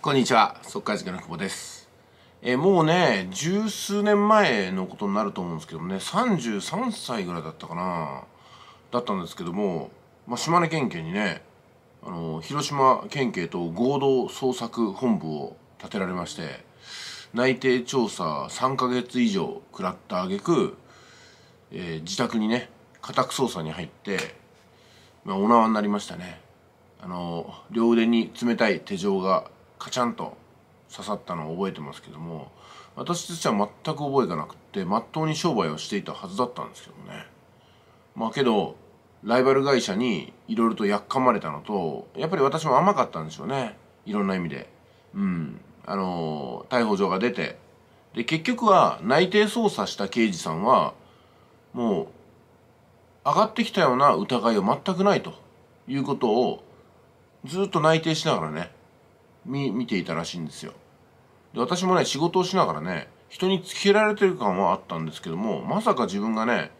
こんにちは、速解塾の久保です。えー、もうね、十数年前のことになると思うんですけどもね、33歳ぐらいだったかな、だったんですけども、まあ、島根県警にね、あの、広島県警と合同捜索本部を立てられまして、内定調査3ヶ月以上食らった挙句、えー、自宅にね、家宅捜査に入って、まあ、お縄になりましたね。あの、両腕に冷たい手錠がカチャンと刺さったのを覚えてますけども私としては全く覚えがなくってまっとうに商売をしていたはずだったんですけどねまあけどライバル会社にいろいろとやっかまれたのとやっぱり私も甘かったんでしょうねいろんな意味でうんあのー、逮捕状が出てで結局は内定捜査した刑事さんはもう上がってきたような疑いは全くないということをずっと内定しながらね見見ていたらしいんですよで私もね仕事をしながらね人につけられてる感はあったんですけどもまさか自分がね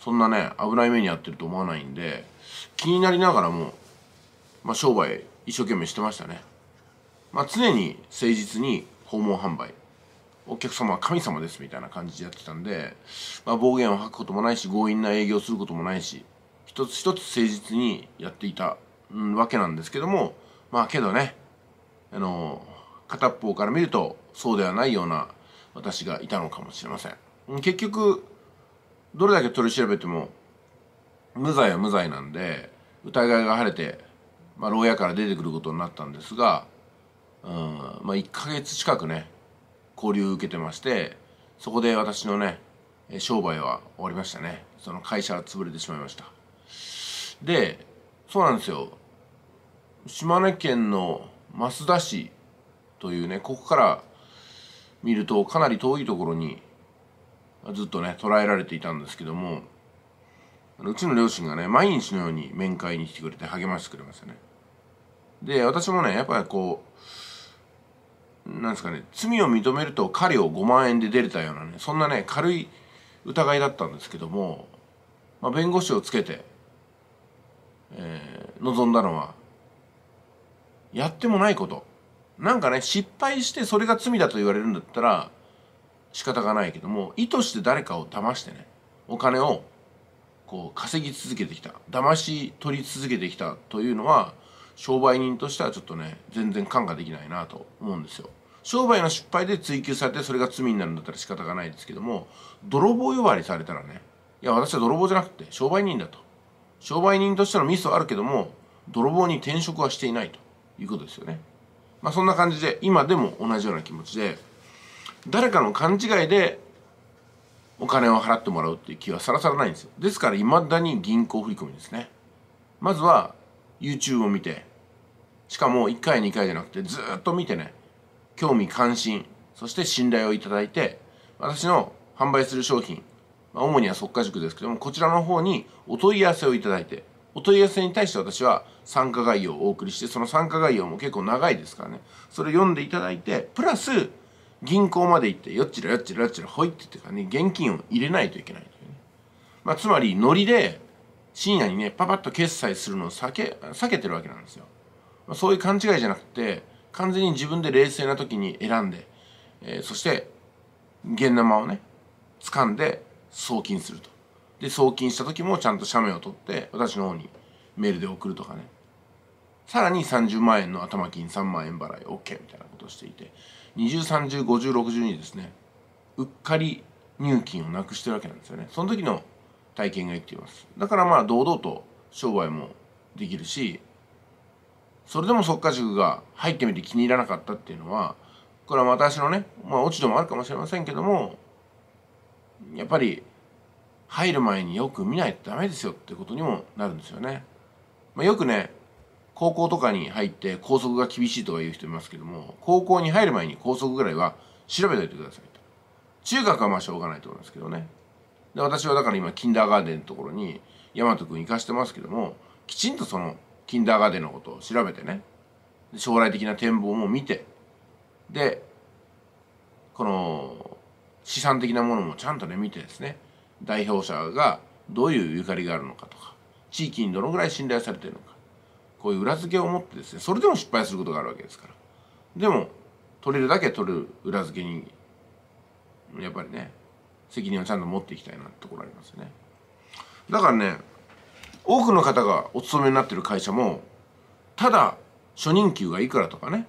そんなね危ない目に遭ってると思わないんで気になりながらも、まあ、商売一生懸命してましたね、まあ、常に誠実に訪問販売お客様は神様ですみたいな感じでやってたんで、まあ、暴言を吐くこともないし強引な営業することもないし一つ一つ誠実にやっていた、わけなんですけどもまあけどねあの片方から見るとそうではないような私がいたのかもしれません結局どれだけ取り調べても無罪は無罪なんで疑いが晴れて、まあ、牢屋から出てくることになったんですが、うんまあ、1ヶ月近くね交流を受けてましてそこで私のね商売は終わりましたねその会社は潰れてしまいましたでそうなんですよ島根県の増田市というねここから見るとかなり遠いところにずっとね捉えられていたんですけどもうちの両親がね毎日のように面会に来てくれて励ましてくれましたねで私もねやっぱりこうなんですかね罪を認めると彼を5万円で出れたようなねそんなね軽い疑いだったんですけども、まあ、弁護士をつけて、えー、望んだのはやってもないことなんかね失敗してそれが罪だと言われるんだったら仕方がないけども意図して誰かを騙してねお金をこう稼ぎ続けてきた騙し取り続けてきたというのは商売人としてはちょっとね全然感化できないなと思うんですよ。商売の失敗で追及されてそれが罪になるんだったら仕方がないですけども泥棒呼ばわりされたらねいや私は泥棒じゃなくて商売人だと商売人としてのミスはあるけども泥棒に転職はしていないということですよね。まあ、そんな感じで今でも同じような気持ちで誰かの勘違いでお金を払ってもらうっていう気はさらさらないんですよですからいまだに銀行振込ですねまずは YouTube を見てしかも1回2回じゃなくてずっと見てね興味関心そして信頼をいただいて私の販売する商品、まあ、主には速化塾ですけどもこちらの方にお問い合わせをいただいてお問い合わせに対して私は参加概要をお送りしてその参加概要も結構長いですからねそれ読んでいただいてプラス銀行まで行ってよっちらよっちらよっちらほいって言ってからね現金を入れないといけないというね、まあ、つまりノリで深夜にねパパッと決済するのを避け避けてるわけなんですよ、まあ、そういう勘違いじゃなくて完全に自分で冷静な時に選んで、えー、そして現生をね掴んで送金するとで送金した時もちゃんと写メを取って私の方にメールで送るとかねさらに30万円の頭金3万円払い OK みたいなことをしていて20305060にですねうっかり入金をなくしてるわけなんですよねその時の体験が言っていますだからまあ堂々と商売もできるしそれでもっか塾が入ってみて気に入らなかったっていうのはこれは私のねまあ落ち度もあるかもしれませんけどもやっぱり入る前によく見ないとダメですよってことにもなるんですよね、まあ、よくね高校とかに入って校則が厳しいとか言う人いますけども、高校に入る前に校則ぐらいは調べといてくださいと。中学はまあしょうがないと思いますけどね。で、私はだから今、キンダーガーデンのところに、大和くん行かしてますけども、きちんとその、キンダーガーデンのことを調べてね、将来的な展望も見て、で、この、資産的なものもちゃんとね、見てですね、代表者がどういうゆかりがあるのかとか、地域にどのぐらい信頼されてるのか、こういう裏付けを持ってですねそれでも失敗することがあるわけですからでも取れるだけ取る裏付けにやっぱりね責任をちゃんと持っていきたいなってところありますよねだからね多くの方がお勤めになってる会社もただ初任給がいくらとかね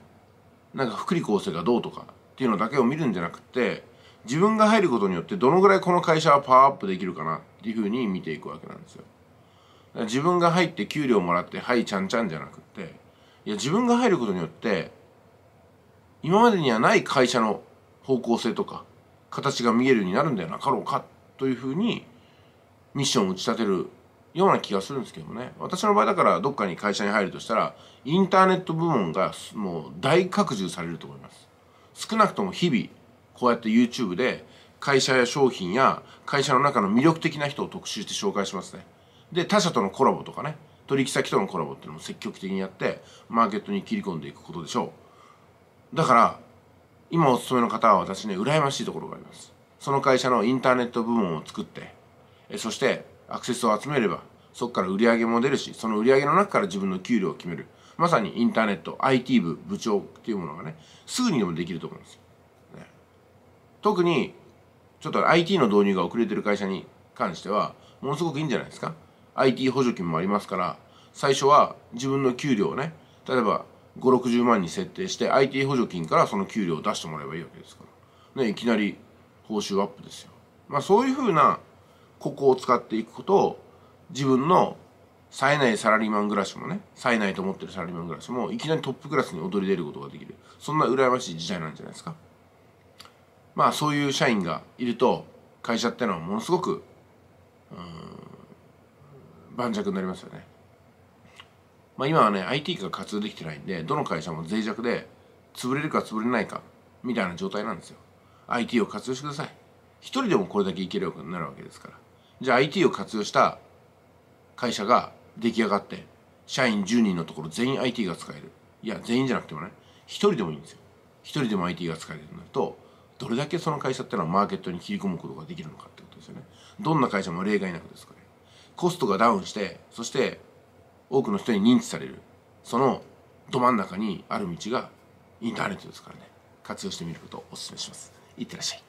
なんか福利厚生がどうとかっていうのだけを見るんじゃなくて自分が入ることによってどのぐらいこの会社はパワーアップできるかなっていうふうに見ていくわけなんですよ。自分が入って給料もらって「はいちゃんちゃん」じゃなくっていや自分が入ることによって今までにはない会社の方向性とか形が見えるようになるんだよなかろうかというふうにミッションを打ち立てるような気がするんですけどね私の場合だからどっかに会社に入るとしたらインターネット部門がもう大拡充されると思います少なくとも日々こうやって YouTube で会社や商品や会社の中の魅力的な人を特集して紹介しますねで他社とのコラボとかね取引先とのコラボっていうのも積極的にやってマーケットに切り込んでいくことでしょうだから今お勤めの方は私ね羨ましいところがありますその会社のインターネット部門を作ってえそしてアクセスを集めればそこから売り上げも出るしその売り上げの中から自分の給料を決めるまさにインターネット IT 部部長っていうものがねすぐにでもできると思うんですよ、ね、特にちょっと IT の導入が遅れてる会社に関してはものすごくいいんじゃないですか IT 補助金もありますから最初は自分の給料をね例えば560万に設定して IT 補助金からその給料を出してもらえばいいわけですから、ね、いきなり報酬アップですよ。まあ、そういうふうなここを使っていくことを自分の冴えないサラリーマン暮らしもね冴えないと思ってるサラリーマン暮らしもいきなりトップクラスに躍り出ることができるそんな羨ましい時代なんじゃないですかまあそういう社員がいると会社ってのはものすごく盤石になりますよね。まあ、今はね IT が活用できてないんでどの会社も脆弱で潰れるか潰れないかみたいな状態なんですよ。IT を活用してください。一人でもこれだけいけるようになるわけですから。じゃあ IT を活用した会社が出来上がって社員10人のところ全員 IT が使える。いや全員じゃなくてもね一人でもいいんですよ。一人でも IT が使えるようになるとどれだけその会社ってのはマーケットに切り込むことができるのかってことですよね。どんな会社も例外なくですから。コストがダウンしてそして多くの人に認知されるそのど真ん中にある道がインターネットですからね活用してみることをお勧めしますいってらっしゃい